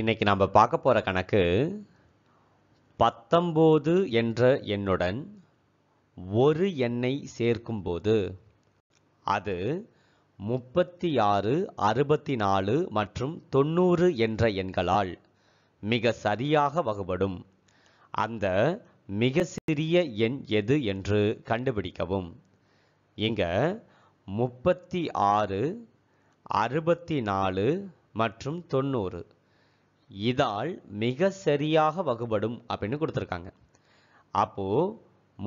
இன்னைக்கு நாம் பார்க்க போகிற கணக்கு பத்தொம்போது என்ற எண்ணுடன் ஒரு எண்ணை சேர்க்கும்போது அது முப்பத்தி ஆறு அறுபத்தி நாலு மற்றும் தொண்ணூறு என்ற எண்களால் மிக சரியாக வகுபடும் அந்த மிக சிறிய எண் எது என்று கண்டுபிடிக்கவும் இங்க முப்பத்தி ஆறு அறுபத்தி நாலு மற்றும் தொண்ணூறு இதால் மிக சரியாக வகுபடும் அப்படின்னு கொடுத்துருக்காங்க அப்போது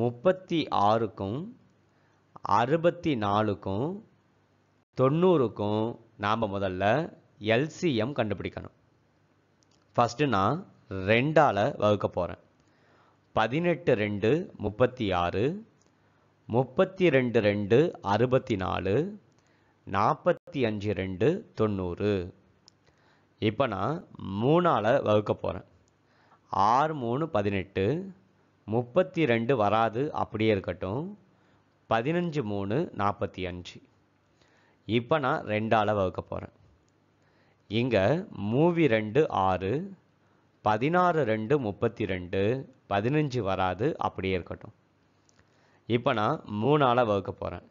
முப்பத்தி ஆறுக்கும் அறுபத்தி நாலுக்கும் தொண்ணூறுக்கும் நாம் முதல்ல எல்சிஎம் கண்டுபிடிக்கணும் ஃபஸ்ட்டு நான் ரெண்டால் வகுக்க போகிறேன் பதினெட்டு ரெண்டு முப்பத்தி ஆறு முப்பத்தி ரெண்டு ரெண்டு அறுபத்தி நாலு நாற்பத்தி அஞ்சு ரெண்டு தொண்ணூறு இப்போ நான் மூணால் வகுக்க போகிறேன் ஆறு மூணு பதினெட்டு முப்பத்தி ரெண்டு வராது அப்படியே இருக்கட்டும் பதினஞ்சு மூணு நாற்பத்தி அஞ்சு இப்போ நான் ரெண்டால் வகுக்க போகிறேன் இங்கே மூவி ரெண்டு ஆறு பதினாறு ரெண்டு முப்பத்தி ரெண்டு பதினஞ்சு வராது அப்படியே இருக்கட்டும் இப்போ நான் மூணால் வகுக்க போகிறேன்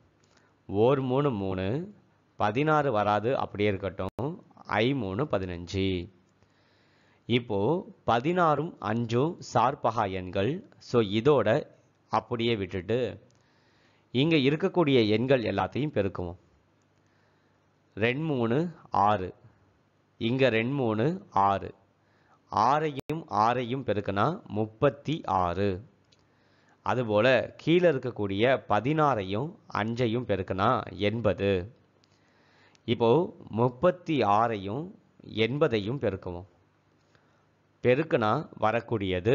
ஓர் மூணு மூணு பதினாறு வராது அப்படியே இருக்கட்டும் ஐமூணு பதினஞ்சு இப்போ பதினாறும் அஞ்சும் சார்பகா எண்கள் ஸோ இதோட அப்படியே விட்டுட்டு இங்கே இருக்கக்கூடிய எண்கள் எல்லாத்தையும் பெருக்குவோம் ரெண்டு மூணு ஆறு இங்கே ரெண்டு மூணு ஆறு ஆறையும் ஆறையும் பெருக்குனா முப்பத்தி ஆறு அதுபோல் கீழே இருக்கக்கூடிய பதினாறையும் அஞ்சையும் பெருக்குனா எண்பது இப்போது முப்பத்தி ஆறையும் எண்பதையும் பெருக்குவோம் பெருக்குனா வரக்கூடியது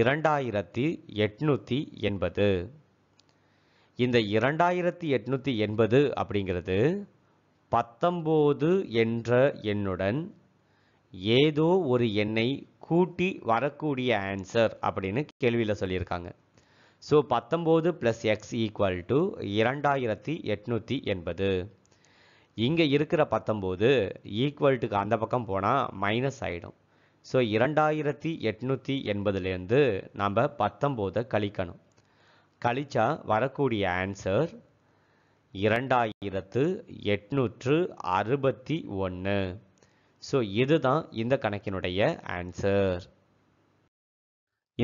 இரண்டாயிரத்தி எட்நூற்றி எண்பது இந்த இரண்டாயிரத்தி எட்நூற்றி எண்பது அப்படிங்கிறது பத்தொம்போது என்ற எண்ணுடன் ஏதோ ஒரு எண்ணை கூட்டி வரக்கூடிய ஆன்சர் அப்படின்னு கேள்வியில் சொல்லியிருக்காங்க ஸோ பத்தொம்போது ப்ளஸ் எக்ஸ் ஈக்குவல் டு இரண்டாயிரத்தி எட்நூற்றி எண்பது இங்கே இருக்கிற பத்தொம்போது ஈக்குவல்ட்டுக்கு அந்த பக்கம் போனால் மைனஸ் ஆகிடும் ஸோ இரண்டாயிரத்தி எட்நூற்றி எண்பதுலேருந்து நம்ம பத்தொம்போதை கழிக்கணும் கழிச்சா வரக்கூடிய ஆன்சர் இரண்டாயிரத்து எட்நூற்று அறுபத்தி ஒன்று ஸோ இதுதான் இந்த கணக்கினுடைய ஆன்சர்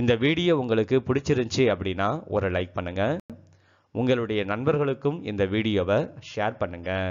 இந்த வீடியோ உங்களுக்கு பிடிச்சிருந்துச்சி அப்படின்னா ஒரு லைக் பண்ணுங்கள் உங்களுடைய நண்பர்களுக்கும் இந்த வீடியோவை ஷேர் பண்ணுங்கள்